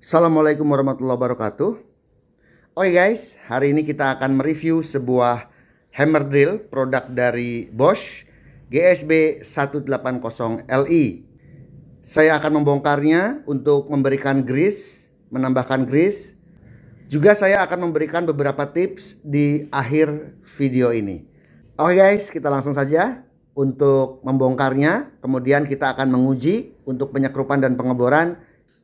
Assalamualaikum warahmatullahi wabarakatuh. Oke guys, hari ini kita akan mereview sebuah hammer drill produk dari Bosch GSB 180LI. Saya akan membongkarnya untuk memberikan grease, menambahkan grease. Juga saya akan memberikan beberapa tips di akhir video ini. Oke guys, kita langsung saja untuk membongkarnya. Kemudian kita akan menguji untuk penyekrupan dan pengeboran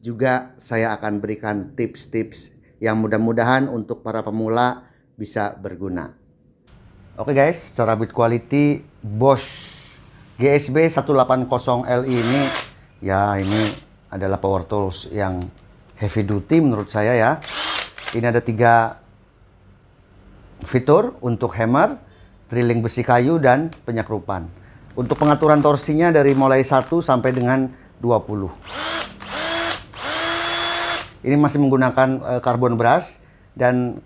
juga saya akan berikan tips-tips yang mudah-mudahan untuk para pemula bisa berguna. Oke guys, secara bit quality Bosch GSB 180Li ini ya ini adalah power tools yang heavy duty menurut saya ya. Ini ada tiga fitur untuk hammer, drilling besi kayu dan penyakrupan. Untuk pengaturan torsinya dari mulai 1 sampai dengan 20. Ini masih menggunakan uh, karbon brush dan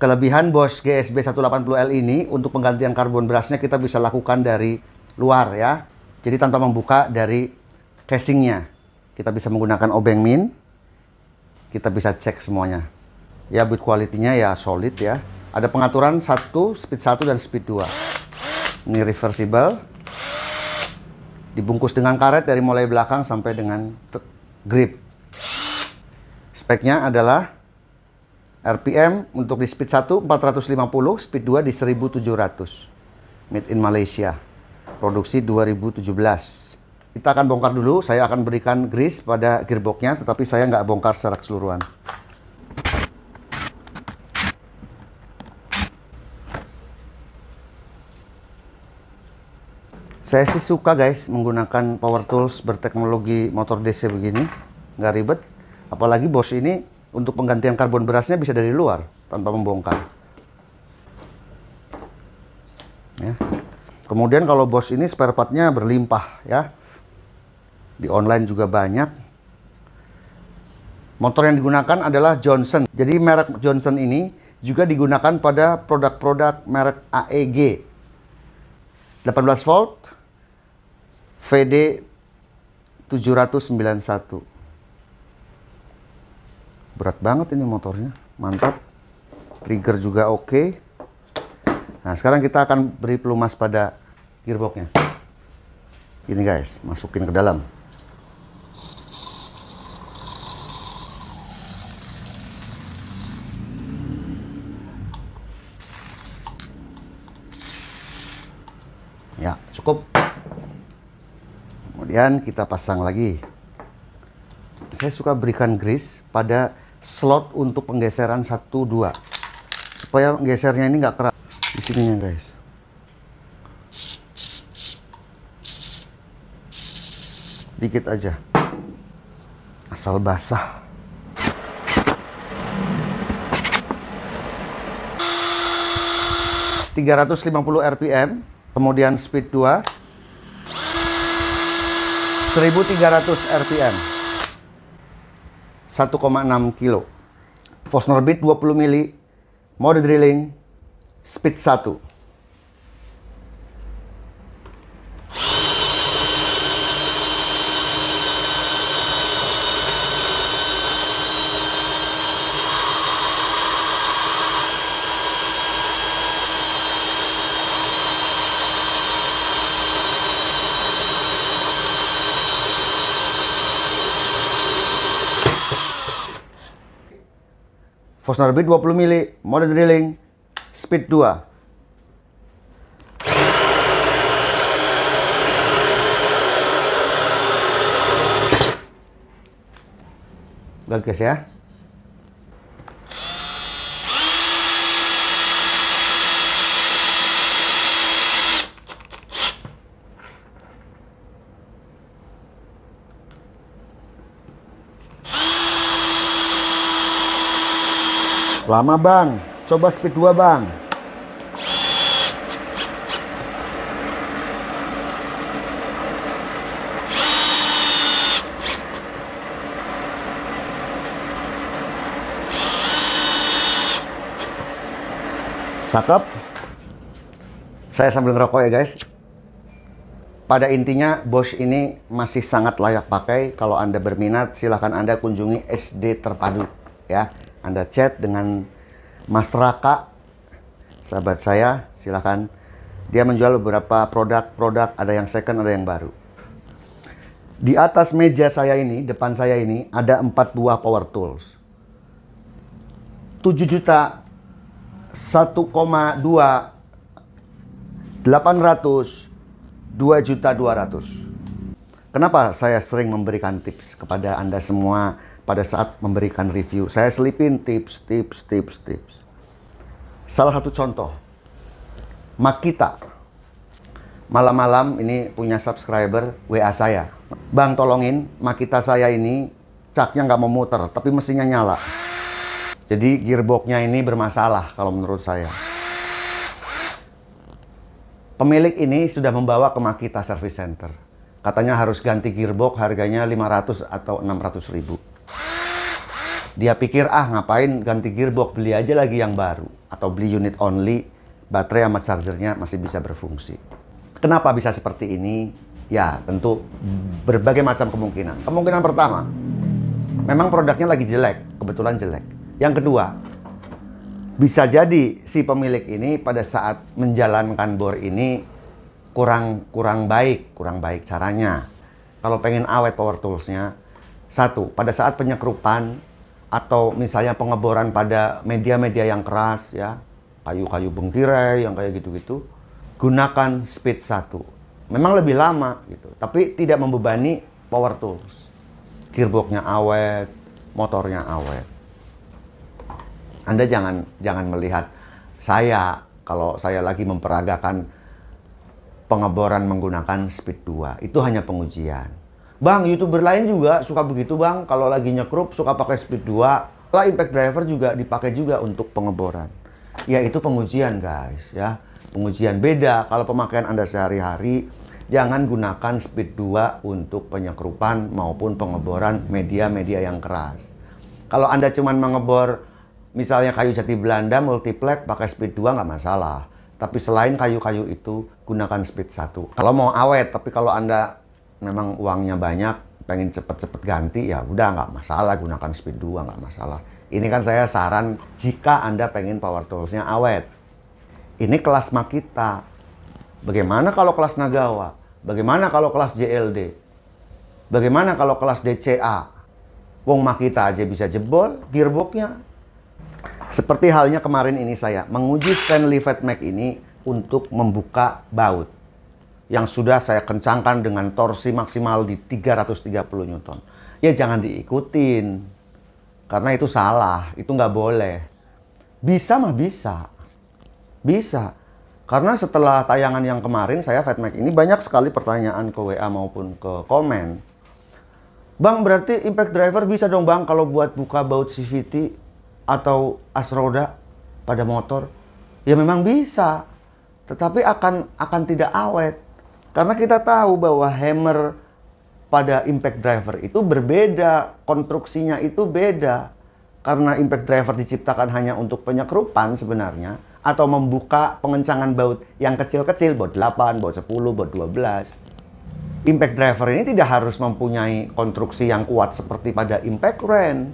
kelebihan Bosch GSB 180L ini untuk penggantian karbon brushnya kita bisa lakukan dari luar ya. Jadi tanpa membuka dari casingnya. Kita bisa menggunakan obeng min. Kita bisa cek semuanya. Ya build quality-nya ya solid ya. Ada pengaturan satu speed 1 dan speed 2. Ini reversible. Dibungkus dengan karet dari mulai belakang sampai dengan grip. Speknya adalah RPM untuk di speed 1 450, speed 2 di 1700. Made in Malaysia. Produksi 2017. Kita akan bongkar dulu, saya akan berikan grease pada gearboxnya, tetapi saya nggak bongkar secara keseluruhan. Saya sih suka guys menggunakan power tools berteknologi motor DC begini, nggak ribet, Apalagi bos ini untuk penggantian karbon berasnya bisa dari luar tanpa membongkar. Ya. Kemudian kalau bos ini spare partnya berlimpah ya. Di online juga banyak. Motor yang digunakan adalah Johnson. Jadi merek Johnson ini juga digunakan pada produk-produk merek AEG. 18 volt VD 791 berat banget ini motornya mantap trigger juga oke okay. nah sekarang kita akan beri pelumas pada gearboxnya ini guys masukin ke dalam ya cukup kemudian kita pasang lagi saya suka berikan grease pada slot untuk penggeseran 1 2 supaya gesernya ini nggak keras di sininya guys dikit aja asal basah tiga ratus lima puluh rpm kemudian speed dua seribu tiga ratus rpm 1,6 kilo. Fosnorbit 20 mili, mode drilling, speed 1. Fosner B 20 mili, mode drilling, speed 2. Bagus ya. Lama bang, coba speed 2 bang. Cakep. Saya sambil ngerokok ya guys. Pada intinya Bosch ini masih sangat layak pakai. Kalau Anda berminat silahkan Anda kunjungi SD terpadu ya. Anda chat dengan Mas Raka, sahabat saya, silahkan. Dia menjual beberapa produk-produk, ada yang second, ada yang baru. Di atas meja saya ini, depan saya ini, ada empat buah power tools. 7 juta 1,2 800 2 juta 200 Kenapa saya sering memberikan tips kepada Anda semua pada saat memberikan review. Saya selipin tips, tips, tips, tips. Salah satu contoh, Makita. Malam-malam ini punya subscriber WA saya. Bang tolongin, Makita saya ini caknya nggak mau muter, tapi mesinnya nyala. Jadi gearboxnya ini bermasalah kalau menurut saya. Pemilik ini sudah membawa ke Makita Service Center. Katanya harus ganti gearbox harganya 500 atau 600 ribu dia pikir ah ngapain ganti gearbox beli aja lagi yang baru atau beli unit only baterai sama chargernya masih bisa berfungsi kenapa bisa seperti ini ya tentu berbagai macam kemungkinan kemungkinan pertama memang produknya lagi jelek kebetulan jelek yang kedua bisa jadi si pemilik ini pada saat menjalankan bor ini kurang kurang baik kurang baik caranya kalau pengen awet power toolsnya satu pada saat penyekrupan atau misalnya pengeboran pada media-media yang keras ya, kayu-kayu bengkirai yang kayak gitu-gitu, gunakan speed satu Memang lebih lama gitu, tapi tidak membebani power tools. Gearboxnya awet, motornya awet. Anda jangan jangan melihat saya kalau saya lagi memperagakan pengeboran menggunakan speed 2. Itu hanya pengujian Bang, YouTuber lain juga suka begitu bang, kalau lagi nyekrup suka pakai speed 2. Lah impact driver juga dipakai juga untuk pengeboran. Yaitu pengujian guys ya. Pengujian beda kalau pemakaian Anda sehari-hari. Jangan gunakan speed 2 untuk penyekrupan maupun pengeboran media-media yang keras. Kalau Anda cuma mengebor misalnya kayu jati Belanda multiplex pakai speed 2 nggak masalah. Tapi selain kayu-kayu itu gunakan speed 1. Kalau mau awet, tapi kalau Anda memang uangnya banyak pengen cepet-cepet ganti ya udah nggak masalah gunakan speed 2 nggak masalah ini kan saya saran jika anda pengen power toolsnya awet ini kelas Makita bagaimana kalau kelas Nagawa bagaimana kalau kelas JLD bagaimana kalau kelas DCA Wong Makita aja bisa jebol gearboxnya seperti halnya kemarin ini saya menguji Stanley mac ini untuk membuka baut yang sudah saya kencangkan dengan torsi maksimal di 330 Newton. Ya jangan diikutin, karena itu salah, itu nggak boleh. Bisa mah bisa, bisa. Karena setelah tayangan yang kemarin saya Fatmax ini banyak sekali pertanyaan ke WA maupun ke komen. Bang berarti impact driver bisa dong bang kalau buat buka baut CVT atau as roda pada motor? Ya memang bisa, tetapi akan akan tidak awet. Karena kita tahu bahwa hammer pada impact driver itu berbeda, konstruksinya itu beda. Karena impact driver diciptakan hanya untuk penyekrupan sebenarnya, atau membuka pengencangan baut yang kecil-kecil, baut 8, baut 10, baut 12. Impact driver ini tidak harus mempunyai konstruksi yang kuat seperti pada impact wrench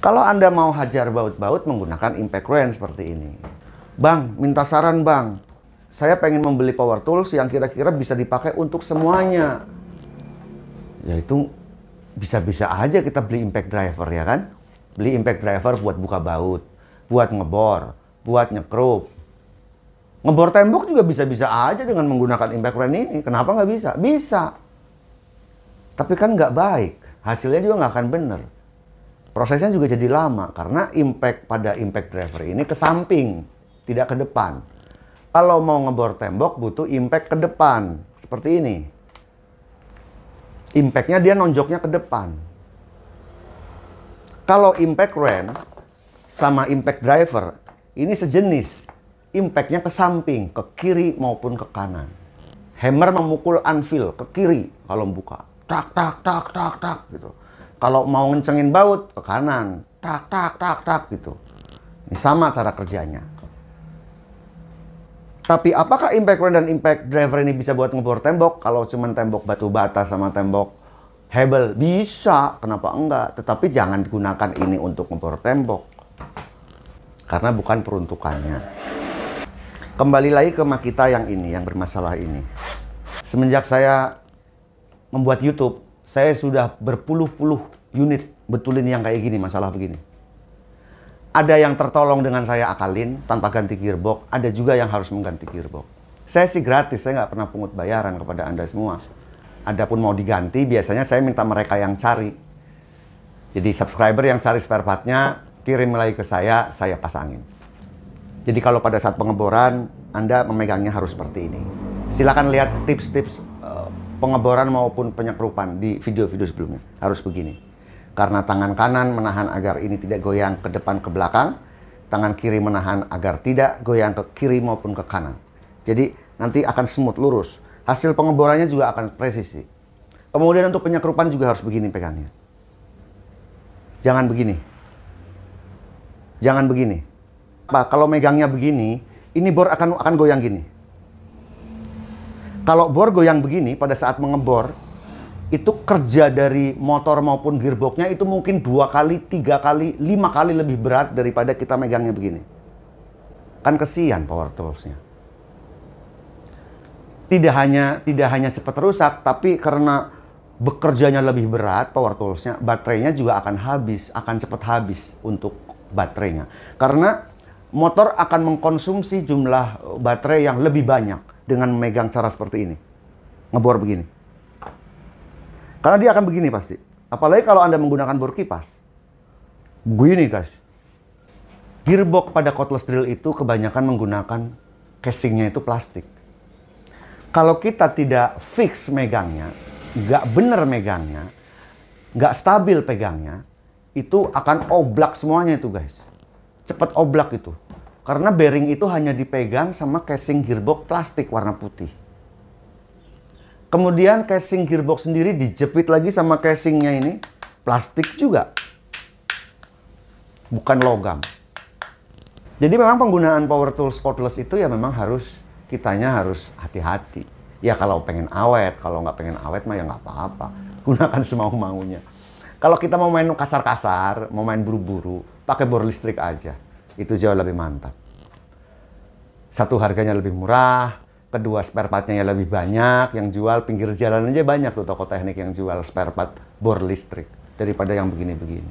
Kalau Anda mau hajar baut-baut menggunakan impact wrench seperti ini. Bang, minta saran bang, saya pengen membeli power tools yang kira-kira bisa dipakai untuk semuanya. Yaitu bisa-bisa aja kita beli impact driver ya kan? Beli impact driver buat buka baut, buat ngebor, buat nyekrup. Ngebor tembok juga bisa-bisa aja dengan menggunakan impact wrench ini. Kenapa nggak bisa? Bisa. Tapi kan nggak baik. Hasilnya juga nggak akan bener. Prosesnya juga jadi lama karena impact pada impact driver ini ke samping, tidak ke depan kalau mau ngebor tembok butuh impact ke depan. Seperti ini. Impactnya dia nonjoknya ke depan. Kalau impact rem sama impact driver ini sejenis. Impactnya ke samping, ke kiri maupun ke kanan. Hammer memukul anvil ke kiri kalau buka. Tak tak tak tak tak gitu. Kalau mau ngencengin baut ke kanan. Tak tak tak tak gitu. Ini sama cara kerjanya. Tapi apakah impact run dan impact driver ini bisa buat ngebor tembok kalau cuma tembok batu bata sama tembok hebel? Bisa, kenapa enggak? Tetapi jangan digunakan ini untuk ngebor tembok. Karena bukan peruntukannya. Kembali lagi ke Makita yang ini, yang bermasalah ini. Semenjak saya membuat YouTube, saya sudah berpuluh-puluh unit betulin yang kayak gini, masalah begini ada yang tertolong dengan saya akalin tanpa ganti gearbox, ada juga yang harus mengganti gearbox. Saya sih gratis, saya nggak pernah pungut bayaran kepada Anda semua. Adapun mau diganti, biasanya saya minta mereka yang cari. Jadi subscriber yang cari spare partnya, kirim lagi ke saya, saya pasangin. Jadi kalau pada saat pengeboran, Anda memegangnya harus seperti ini. Silahkan lihat tips-tips eh, pengeboran maupun penyekrupan di video-video sebelumnya. Harus begini karena tangan kanan menahan agar ini tidak goyang ke depan ke belakang, tangan kiri menahan agar tidak goyang ke kiri maupun ke kanan. Jadi nanti akan smooth, lurus. Hasil pengeborannya juga akan presisi. Kemudian untuk penyekrupan juga harus begini pegangnya. Jangan begini. Jangan begini. Apa? Kalau megangnya begini, ini bor akan akan goyang gini. Kalau bor goyang begini pada saat mengebor, itu kerja dari motor maupun gearboxnya itu mungkin dua kali, tiga kali, lima kali lebih berat daripada kita megangnya begini. Kan kesian power toolsnya. Tidak hanya tidak hanya cepat rusak, tapi karena bekerjanya lebih berat power toolsnya, baterainya juga akan habis, akan cepat habis untuk baterainya. Karena motor akan mengkonsumsi jumlah baterai yang lebih banyak dengan megang cara seperti ini. Ngebor begini. Karena dia akan begini pasti. Apalagi kalau Anda menggunakan bor kipas. Begini guys. Gearbox pada cordless drill itu kebanyakan menggunakan casingnya itu plastik. Kalau kita tidak fix megangnya, nggak bener megangnya, nggak stabil pegangnya, itu akan oblak semuanya itu guys. Cepat oblak itu. Karena bearing itu hanya dipegang sama casing gearbox plastik warna putih. Kemudian casing gearbox sendiri dijepit lagi sama casingnya ini. Plastik juga. Bukan logam. Jadi memang penggunaan power tool spotless itu ya memang harus, kitanya harus hati-hati. Ya kalau pengen awet, kalau nggak pengen awet mah ya nggak apa-apa. Gunakan semau-maunya. Kalau kita mau main kasar-kasar, mau main buru-buru, pakai bor listrik aja. Itu jauh lebih mantap. Satu harganya lebih murah, kedua spare partnya ya lebih banyak yang jual pinggir jalan aja banyak tuh toko teknik yang jual spare part bor listrik daripada yang begini-begini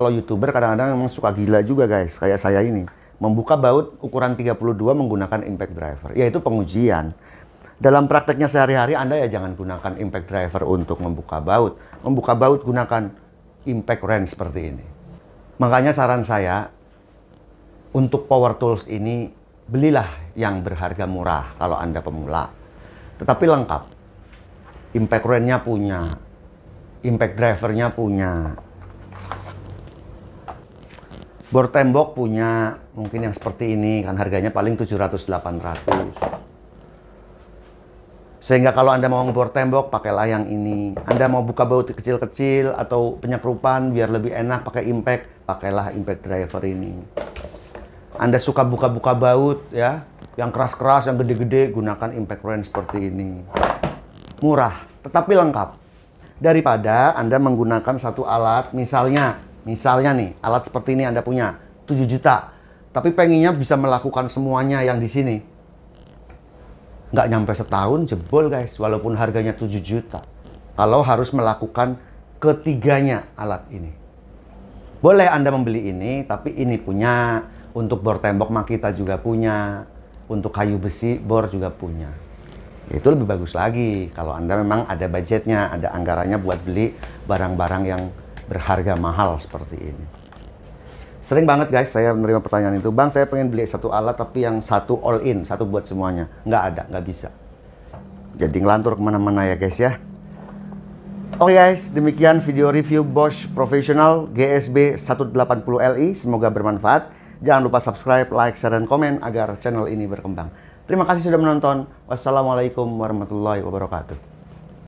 kalau youtuber kadang-kadang memang suka gila juga guys kayak saya ini membuka baut ukuran 32 menggunakan impact driver yaitu pengujian dalam prakteknya sehari-hari Anda ya jangan gunakan impact driver untuk membuka baut membuka baut gunakan impact wrench seperti ini makanya saran saya untuk power tools ini belilah yang berharga murah kalau Anda pemula. Tetapi lengkap. Impact rent-nya punya, impact drivernya punya, bor tembok punya mungkin yang seperti ini kan harganya paling 700-800 sehingga kalau anda mau ngebor tembok pakailah yang ini anda mau buka baut kecil-kecil atau penyekrupan biar lebih enak pakai impact pakailah impact driver ini anda suka buka-buka baut ya, yang keras-keras, yang gede-gede, gunakan impact wrench seperti ini. Murah, tetapi lengkap. Daripada Anda menggunakan satu alat, misalnya, misalnya nih, alat seperti ini Anda punya 7 juta, tapi pengennya bisa melakukan semuanya yang di sini. Nggak nyampe setahun jebol guys, walaupun harganya 7 juta. Kalau harus melakukan ketiganya alat ini. Boleh Anda membeli ini, tapi ini punya, untuk bor tembok mah kita juga punya. Untuk kayu besi bor juga punya. Itu lebih bagus lagi kalau Anda memang ada budgetnya, ada anggarannya buat beli barang-barang yang berharga mahal seperti ini. Sering banget guys saya menerima pertanyaan itu, Bang saya pengen beli satu alat tapi yang satu all in, satu buat semuanya. Nggak ada, nggak bisa. Jadi ngelantur kemana-mana ya guys ya. Oke okay guys, demikian video review Bosch Professional GSB 180 Li. Semoga bermanfaat. Jangan lupa subscribe, like, share, dan komen agar channel ini berkembang. Terima kasih sudah menonton. Wassalamualaikum warahmatullahi wabarakatuh.